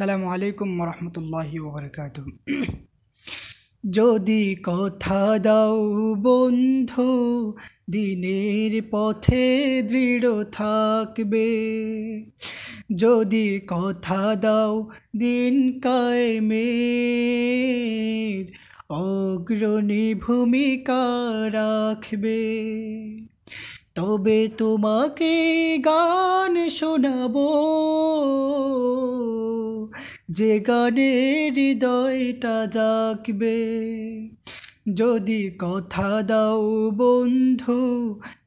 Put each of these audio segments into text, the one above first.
সালামু আলাইকুম রহমতুল্লাহি ওবরকাত যদি কথা দাও বন্ধু দিনের পথে দৃঢ় থাকবে যদি কথা দাও দিন কায়মে অগ্রণী ভূমিকা রাখবে তবে তোমাকে গান শোনাব যে গানে হৃদয়টা জাগবে যদি কথা দাও বন্ধু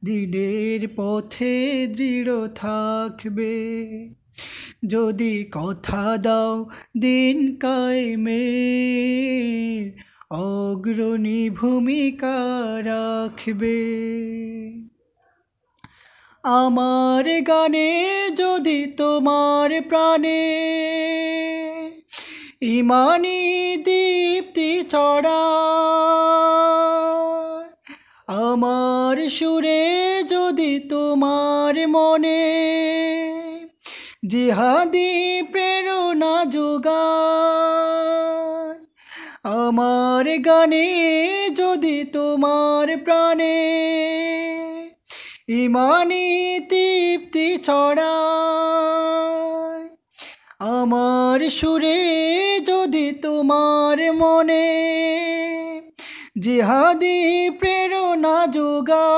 দিনের পথে দৃঢ় থাকবে যদি কথা দাও দিন কায়মে অগ্রণী ভূমিকা রাখবে আমার গানে যদি তোমার প্রাণে ইমানি দীপ্তি ছড়া আমার সুরে যদি তোমার মনে জিহাদি প্রেরণা যোগা আমার গানে যদি তোমার প্রাণে ইমানি তৃপ্তি ছড়ায় আমার সুরে যদি তোমার মনে জিহাদি প্রেরণা যোগা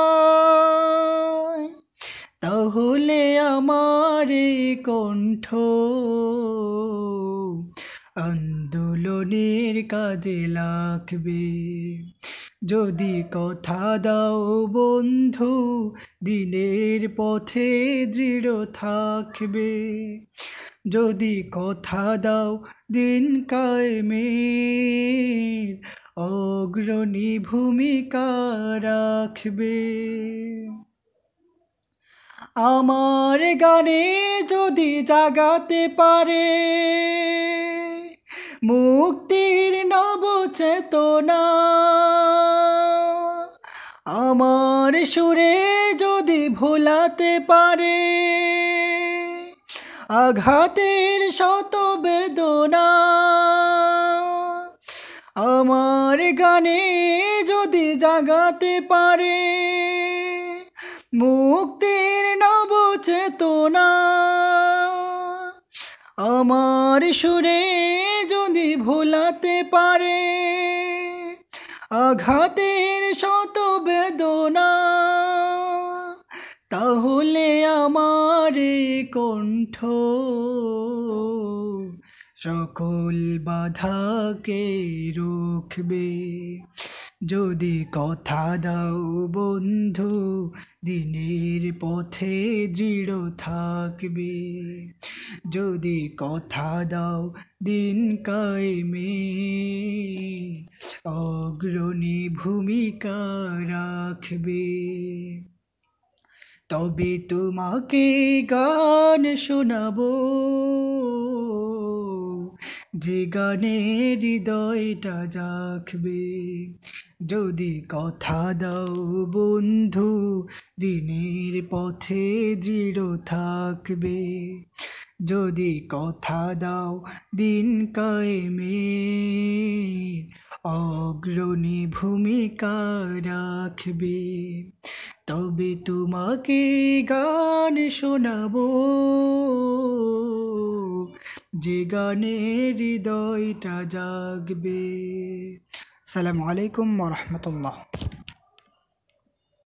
তাহলে আমার কণ্ঠ মনের কাজে লাগবে যদি কথা দাও বন্ধু দিনের পথে দৃঢ় থাকবে যদি কথা দাও দিন কায়মে অগ্রণী ভূমিকা রাখবে আমার গানে যদি জাগাতে পারে মুক্তির নবচেতনা আমার সুরে যদি ভোলাতে পারে আঘাতের শত বেদনা আমার গানে যদি জাগাতে পারে মুক্তির নবচেতনা আমার সুরে হারাতে পারে আঘাতের শত বেদনা তাহলে আমার কণ্ঠ সকল বাধাকে রুখবে যদি কথা দাও বন্ধু দিনের পথে দৃঢ় থাকবে যদি কথা দাও দিন কায়মে অগ্রণী ভূমিকা রাখবে তবে তোমাকে গান শোনাবো যে গানে হৃদয়টা জাগবে যদি কথা দাও বন্ধু দিনের পথে দৃঢ় থাকবে যদি কথা দাও দিন কায়েমে অগ্রণী ভূমিকা রাখবে তবে তোমাকে গান শোনাবো যে গানে হৃদয়টা জাগবে সালামু আলাইকুম রহমতুল্লাহ